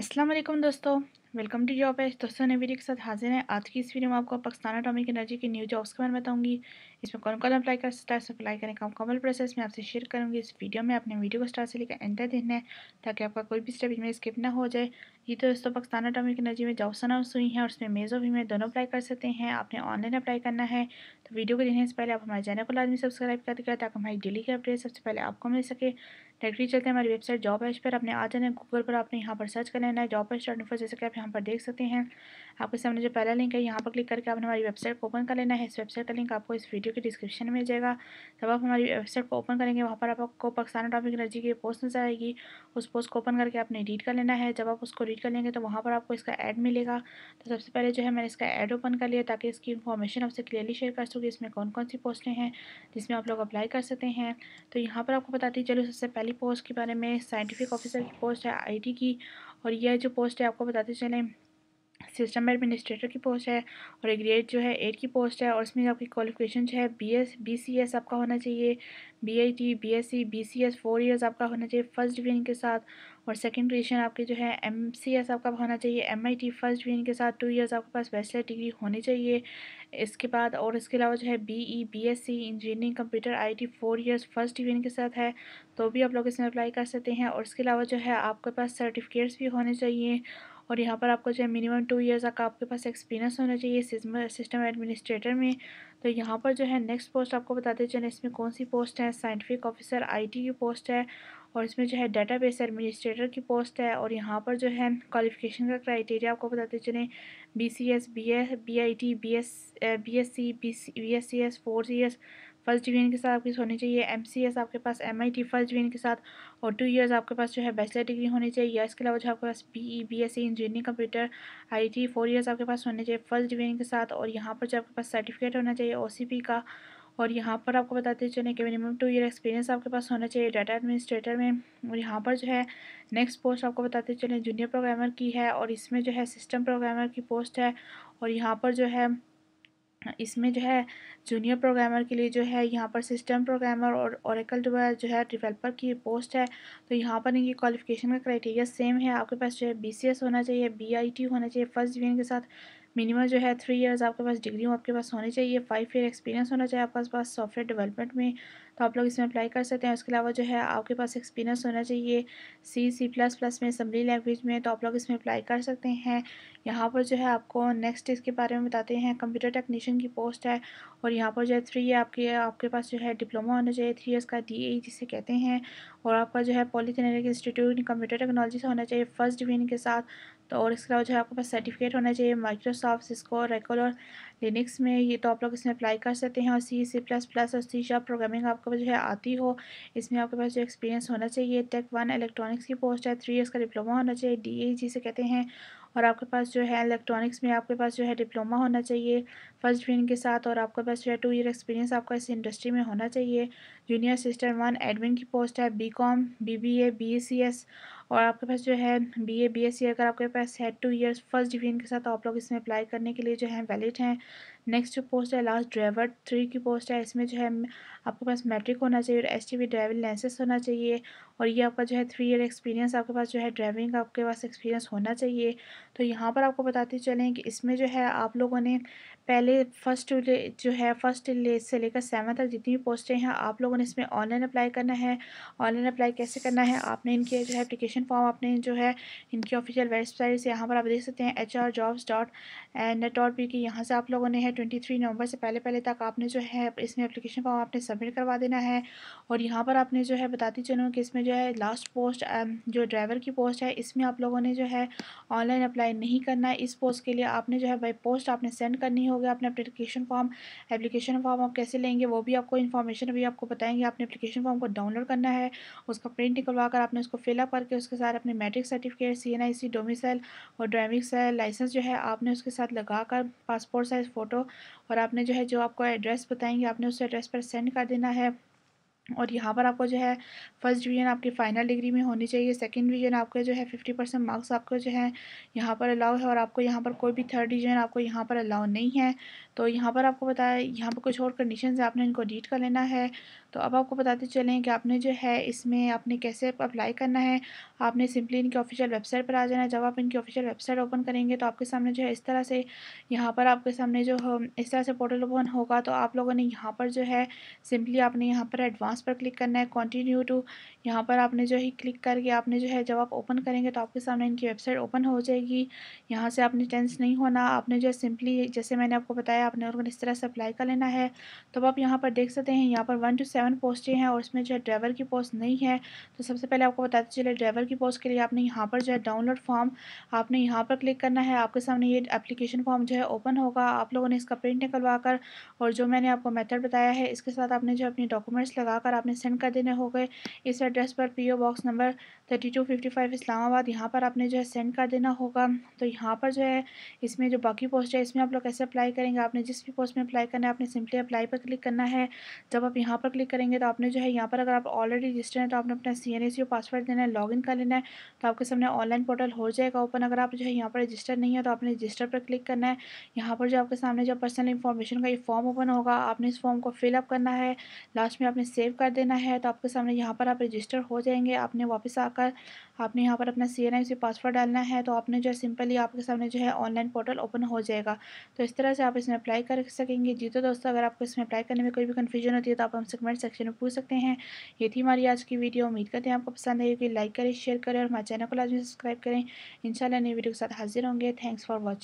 अस्सलाम वालेकुम दोस्तों वेलकम टू जॉब है दोस्तों ने वीडियो के साथ हाजिर है आज की इस वीडियो में आपको पाकिस्तान अटोमिक एनर्जी की न्यू जॉब्स के बारे में बताऊंगी इसमें कौन कौन अप्लाई कर सकता है अप्लाई करने का मुकम्मल प्रोसेस मैं आपसे शेयर करूंगी इस वीडियो में अपने वीडियो को स्टार से लेकर एंड तक देखना है ताकि आपका कोई भी स्टेप इसमें स्किप ना हो जाए ये तो दोस्तों पाकिस्तान अटोमिक एनर्जी में जॉब्स अनाउंस हुई हैं और उसमें मेज़ भी में दोनों अप्लाई कर सकते हैं आपने ऑनलाइन अप्लाई करना है तो वीडियो को देखने से पहले आप हमारे चैनल को लाजमी सब्सक्राइब कर देगा ताकि हमारी डेली के अपडेट सबसे पहले आपको मिल सके डायरेक्टली चलते हैं हमारी वेबसाइट जॉब एच पर अपने आ जाना है गूगल पर आपने यहाँ पर सर्च कर लेना है जॉब एच डॉट इन्फो जैसे कि आप यहाँ पर देख सकते हैं आपके सामने जो पहला लिंक है यहाँ पर क्लिक करके आपने हमारी वेबसाइट को ओपन कर लेना है इस वेबसाइट का लिंक आपको इस वीडियो के डिस्क्रिप्शन में मिल जाएगा जब आप हमारी वेबसाइट को ओपन करेंगे वहाँ पर आपको पाकिस्तान टॉपिक एनर्जी की पोस्ट नजर आएगी उस पोस्ट को ओपन करके आपने रीड कर लेना है जब आप उसको रीड कर लेंगे तो वहाँ पर आपको इसका ऐड मिलेगा तो सबसे पहले जो है मैंने इसका ऐड ओपन कर लिया ताकि इसकी इन्फॉर्मेशन आपसे क्लियरली शेयर कर सकूँ इसमें कौन कौन सी पोस्टें हैं जिसमें आप लोग अप्लाई कर सकते हैं तो यहाँ पर आपको बताती चलो सबसे पहले वाली पोस्ट के बारे में साइंटिफिक ऑफिसर की पोस्ट है आईटी की और यह जो पोस्ट है आपको बताते चलें सिस्टम एडमिनिस्ट्रेटर की पोस्ट है और एक ग्रेड जो है एट की पोस्ट है और इसमें आपकी क्वालिफिकेशन जो है B S B C S आपका होना चाहिए B I T B S C B C S four years आपका होना चाहिए फर्स्ट डिवीजन के साथ और सेकेंड डिवीजन आपके जो है एम सी एस आपका होना चाहिए M I T first division के साथ टू ईयर्स आपके पास बैचलर डिग्री होनी चाहिए इसके बाद और इसके अलावा जो है B E B S C engineering computer I T four years first division के साथ है तो भी आप लोग इसमें अप्लाई कर सकते हैं और इसके अलावा जो है आपके पास सर्टिफिकेट्स भी होने चाहिए और यहाँ पर आपको जो है मिनिमम टू ईयर्स का आपके पास एक्सपीरियंस होना चाहिए सिस्टम एडमिनिस्ट्रेटर में तो यहाँ पर जो है नेक्स्ट पोस्ट आपको बताते चले इसमें कौन सी पोस्ट है साइंटिफिक ऑफिसर आई की पोस्ट है और इसमें जो है डाटा बेस एडमिनिस्ट्रेटर की पोस्ट है और यहाँ पर जो है क्वालिफिकेशन का क्राइटेरिया आपको बताते चले B C S B S B I T B S B S C B C S four C S first division के साथ आपकी होनी चाहिए एमसीएस आपके पास एमआईटी फर्स्ट डिवीजन के साथ और टू इयर्स आपके पास जो है बैचलर डिग्री होनी चाहिए या इसके अलावा जो आपके पास BE BSc engineering computer IT four years आपके पास होने चाहिए फर्स्ट डिवीजन के साथ और यहाँ पर जो आपके पास सर्टिफिकेट होना चाहिए ओ का और यहाँ पर आपको बताते चले कि मिनिमम टू ईयर एक्सपीरियंस आपके पास होना चाहिए डाटा एडमिनिस्ट्रेटर में और यहाँ पर जो है नेक्स्ट पोस्ट आपको बताते चले जूनियर प्रोग्रामर की है और इसमें जो है सिस्टम प्रोग्रामर की पोस्ट है और यहाँ पर जो है इसमें जो है जूनियर प्रोग्रामर के लिए जो है यहाँ पर सिस्टम प्रोग्रामर और ओरेकल जो है डिवेलपर की पोस्ट है तो यहाँ पर इनकी क्वालिफिकेशन का क्राइटेरिया सेम है आपके पास जो है बी होना चाहिए बी होना चाहिए फर्स्ट डिवीजन के साथ मिनिमम जो है थ्री इयर्स आपके पास डिग्री आपके पास होनी चाहिए फाइव ईयर एक्सपीरियंस होना चाहिए आपके पास सॉफ्टवेयर डेवलपमेंट में तो आप लोग इसमें अप्लाई कर सकते हैं उसके अलावा जो है आपके पास एक्सपीरियंस होना चाहिए सी सी प्लस प्लस में असम्बली लैंग्वेज में तो आप लोग इसमें अप्लाई कर सकते हैं यहाँ पर जो है आपको नेक्स्ट इसके बारे में बताते हैं कंप्यूटर टेक्नीशियन की पोस्ट है और यहाँ पर जो है थ्री ईयर आपके आपके पास जो है डिप्लोमा होना चाहिए थ्री ईयर्स का डी ए e जिसे कहते हैं और आपका जो है पॉलीटेनिक इंस्टीट्यूट कंप्यूटर टेक्नोलॉजी से होना चाहिए फर्स्ट डिवीजन के साथ तो और इसके अलावा जो है आपके पास सर्टिफिकेट होना चाहिए माइक्रोसॉफ्ट इसको रेकल और लिनिक्स में ये तो आप लोग इसमें अप्लाई कर सकते हैं और सी सी प्लस प्लस और सी शॉप प्रोग्रामिंग आपके पास जो है आती हो इसमें आपके पास जो एक्सपीरियंस होना चाहिए टेक वन इलेक्ट्रॉनिक्स की पोस्ट है थ्री ईयर्स का डिप्लोमा होना चाहिए डी ए जी से कहते हैं और आपके पास जो है इलेक्ट्रॉनिक्स में आपके पास जो है डिप्लोमा होना चाहिए फर्स्ट डिग्री के साथ और आपके पास जो है टू ईयर एक्सपीरियंस आपका इस इंडस्ट्री में होना चाहिए जूनियर सिस्टर वन एडमिन की पोस्ट है B com B B A B C S और आपके पास जो है B A B S C अगर आपके पास है टू ईयर्स फर्स्ट डिवीजन के साथ आप लोग इसमें अप्लाई करने के लिए जो है वैलिड हैं नेक्स्ट जो पोस्ट है लास्ट ड्राइवर थ्री की पोस्ट है इसमें जो है आपके पास मैट्रिक होना चाहिए और S T V driving licence होना चाहिए और ये आपका जो है थ्री ईयर एक्सपीरियंस आपके पास जो है ड्राइविंग का आपके पास एक्सपीरियंस होना चाहिए तो यहाँ पर आपको बताते चलें कि इसमें जो है आप लोगों ने पहले फर्स्ट जो है फर्स्ट ले से लेकर सेवन तक जितनी भी पोस्टें हैं आप लोगों ने इसमें ऑनलाइन अप्लाई करना है ऑनलाइन अप्लाई कैसे करना है आपने इनके जो है अप्लीकेशन फॉर्म आपने जो है इनकी ऑफिशियल वेबसाइट से यहाँ पर आप देख सकते हैं H R jobs dot net dot P की यहाँ से आप लोगों ने है ट्वेंटी थ्री नवंबर से पहले पहले तक आपने जो है इसमें अप्लीकेशन फॉर्म आपने सबमिट करवा देना है और यहाँ पर आपने जो है बताती चलूँ कि इसमें जो है लास्ट पोस्ट um, जो ड्राइवर की पोस्ट है इसमें आप लोगों ने जो है ऑनलाइन अप्लाई नहीं करना है इस पोस्ट के लिए आपने जो है बाई पोस्ट आपने सेंड करनी हो हो गया अपने एप्लीकेशन फॉर्म एप्लीकेशन फॉर्म आप कैसे लेंगे वो भी आपको इन्फॉर्मेशन भी आपको बताएंगे आपने एप्लीकेशन फॉर्म को डाउनलोड करना है उसका प्रिंट निकलवा कर आपने उसको फिलअप करके उसके साथ अपने matric certificate C N I C domicile और ड्राइविंग सेल लाइसेंस जो है आपने उसके साथ लगा कर पासपोर्ट साइज़ फ़ोटो और आपने जो है जो आपको एड्रेस बताएंगे आपने उस एड्रेस पर सेंड कर देना है और यहाँ पर आपको जो है फर्स्ट डिवीजन आपकी फ़ाइनल डिग्री में होनी चाहिए सेकंड डिवीजन आपके जो है फिफ्टी परसेंट मार्क्स आपको जो है यहाँ पर अलाउ है और आपको यहाँ पर कोई भी थर्ड डिवीजन आपको यहाँ पर अलाउ नहीं है तो यहाँ पर आपको बताया यहाँ पर कुछ और कंडीशन है आपने इनको डीट कर लेना है तो अब आपको बताते चलें कि आपने जो है इसमें आपने कैसे अप्लाई करना है आपने सिंपली इनकी ऑफिशियल वेबसाइट पर आ जाना है जब आप इनकी ऑफिशियल वेबसाइट ओपन करेंगे तो आपके सामने जो है इस तरह से यहाँ पर आपके सामने जो इस तरह से पोर्टल ओपन होगा तो आप लोगों ने यहाँ पर जो है सिंपली आपने यहाँ पर एडवांस पर क्लिक करना है कॉन्टिन्यू टू यहाँ पर आपने जो है क्लिक करके आपने जो है जब आप ओपन करेंगे तो आपके सामने इनकी वेबसाइट ओपन हो जाएगी यहाँ से आपने टेंस नहीं होना आपने जो है सिंपली जैसे मैंने आपको बताया है आपने उनको इस तरह से अप्लाई कर लेना है तो अब आप यहाँ पर देख सकते हैं यहाँ पर वन टू सेवन पोस्टें हैं और इसमें जो है ड्राइवर की पोस्ट नहीं है तो सबसे पहले आपको बताते चले ड्राइवर की पोस्ट के लिए आपने यहाँ पर जो है डाउनलोड फॉर्म आपने यहाँ पर क्लिक करना है आपके सामने ये अप्लीकेशन फॉर्म जो है ओपन होगा आप लोगों ने इसका प्रिंट निकलवा कर और जो मैंने आपको मैथड बताया है इसके साथ आपने जो अपने डॉक्यूमेंट्स लगाकर आपने सेंड कर देने हो गए इस एड्रेस पर PO box number thirty two fifty five Islamabad यहाँ पर आपने जो है सेंड कर देना होगा तो यहाँ पर जो है इसमें जो बाकी पोस्ट है इसमें आप लोग कैसे अप्लाई करेंगे आप आपने जिस भी पोस्ट में अप्लाई करना है आपने सिंपली अप्लाई पर क्लिक करना है जब आप यहाँ पर क्लिक करेंगे तो आपने जो है यहाँ पर अगर आप ऑलरेडी रजिस्टर हैं तो आपने अपना C N S U password देना है लॉगिन कर लेना है तो आपके सामने ऑनलाइन पोर्टल हो जाएगा ओपन अगर आप जो है यहाँ पर रजिस्टर नहीं है तो आपने रजिस्टर पर क्लिक करना है यहाँ पर जो आपके सामने जो पर्सनल इन्फॉर्मेशन का ये फॉर्म ओपन होगा आपने इस फॉर्म को फिलअप करना है लास्ट में आपने सेव कर देना है तो आपके सामने यहाँ पर आप रजिस्टर हो जाएंगे आपने वापस आकर आपने यहाँ पर अपना सी एन आई पासवर्ड डालना है तो आपने जो है सिंपली आपके सामने जो है ऑनलाइन पोर्टल ओपन हो जाएगा तो इस तरह से आप इसमें अप्लाई कर सकेंगे जी तो दोस्तों अगर आपको इसमें अप्लाई करने में कोई भी कन्फ्यूजन होती है तो आप हमसे कमेंट सेक्शन में पूछ सकते हैं ये थी हमारी आज की वीडियो उम्मीद करते हैं आपको पसंद आएगी लाइक करें शेयर करें और हमारे चैनल को लाजमी सब्सक्राइब करें इंशाल्लाह नई वीडियो के साथ हाजिर होंगे थैंक्स फॉर वॉचिंग